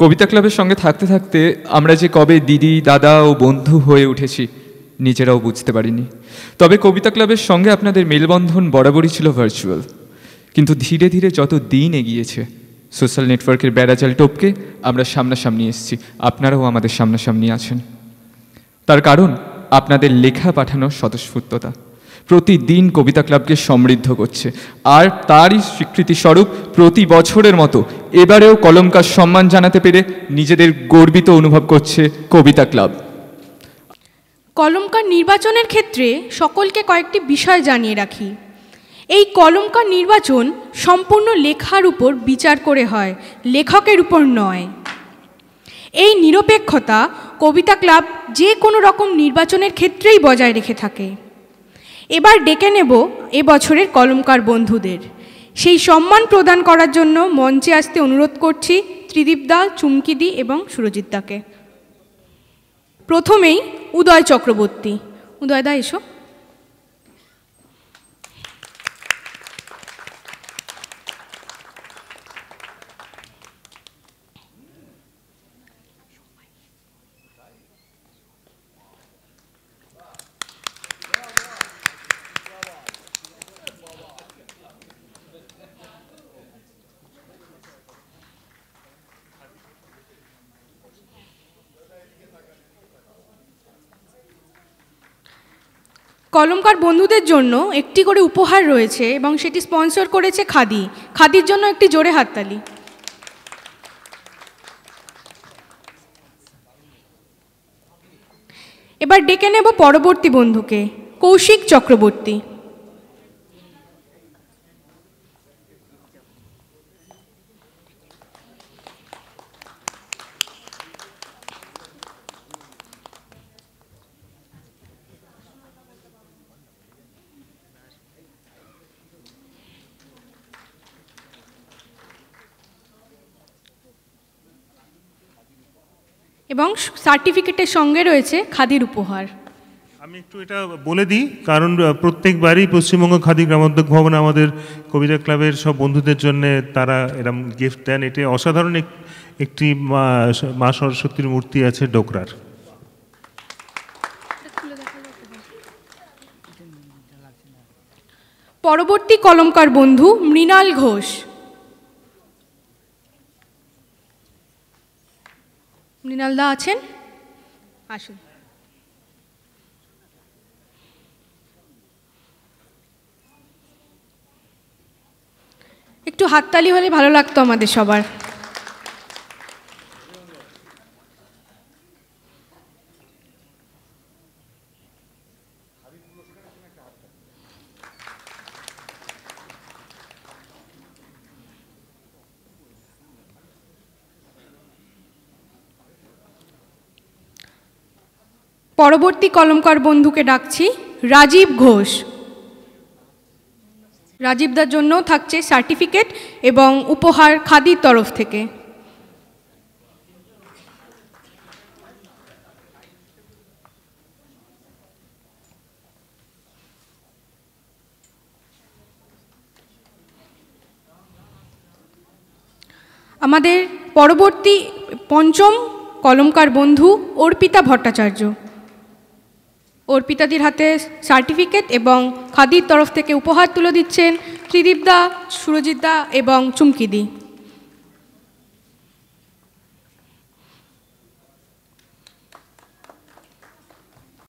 কবিতা ক্লাবের সঙ্গে থাকতে থাকতে আমরা যে কবে দিদি দাদা ও বন্ধু হয়ে উঠেছি নিজেরাও বুঝতে পারিনি তবে কবিতা ক্লাবের সঙ্গে আপনাদের মেলবন্ধন বরাবরই ছিল ভার্চুয়াল কিন্তু ধীরে ধীরে যত দিন এগিয়েছে সোশ্যাল নেটওয়ার্কের বেড়াজাল টপকে আমরা সামনাসামনি এসেছি আপনারাও আমাদের সামনাসামনি আছেন তার কারণ আপনাদের লেখা পাঠানোর স্বতঃস্ফূর্ততা প্রতিদিন কবিতা ক্লাবকে সমৃদ্ধ করছে আর তারই স্বীকৃতিস্বরূপ প্রতি বছরের মতো এবারেও কলমকার সম্মান জানাতে পেরে নিজেদের গর্বিত অনুভব করছে কবিতা ক্লাব কলমকার নির্বাচনের ক্ষেত্রে সকলকে কয়েকটি বিষয় জানিয়ে রাখি এই কলমকার নির্বাচন সম্পূর্ণ লেখার উপর বিচার করে হয় লেখকের উপর নয় এই নিরপেক্ষতা কবিতা ক্লাব যে কোনো রকম নির্বাচনের ক্ষেত্রেই বজায় রেখে থাকে এবার ডেকে নেব এবছরের কলমকার বন্ধুদের সেই সম্মান প্রদান করার জন্য মঞ্চে আসতে অনুরোধ করছি ত্রিদীপ দা চুমকিদি এবং সুরজিৎ দাকে প্রথমেই উদয় চক্রবর্তী উদয়দা এসো কলমকার বন্ধুদের জন্য একটি করে উপহার রয়েছে এবং সেটি স্পন্সর করেছে খাদি খাদির জন্য একটি জোরে হাততালি এবার ডেকে নেব পরবর্তী বন্ধুকে কৌশিক চক্রবর্তী এবং সার্টিফিকেটের সঙ্গে রয়েছে খাদির উপহার আমি একটু এটা বলে দিই কারণ প্রত্যেকবারই পশ্চিমবঙ্গ খাদি গ্রামোদ্যোগ ভবন আমাদের কবিতা ক্লাবের সব বন্ধুদের জন্য তারা এরম গিফট দেন এটি অসাধারণ একটি মা সরস্বতীর মূর্তি আছে ডোকরার পরবর্তী কলমকার বন্ধু মৃণাল ঘোষ মৃণালদা আছেন আসুন একটু হাততালি হলে ভালো লাগতো আমাদের সবার পরবর্তী কলমকার বন্ধুকে ডাকছি রাজীব ঘোষ রাজীবদার জন্য থাকছে সার্টিফিকেট এবং উপহার খাদির তরফ থেকে আমাদের পরবর্তী পঞ্চম কলমকার বন্ধু অর্পিতা ভট্টাচার্য অর্পিতাদির হাতে সার্টিফিকেট এবং খাদির তরফ থেকে উপহার তুলে দিচ্ছেন ত্রিদীপদা সুরজিৎদা এবং চুমকিদি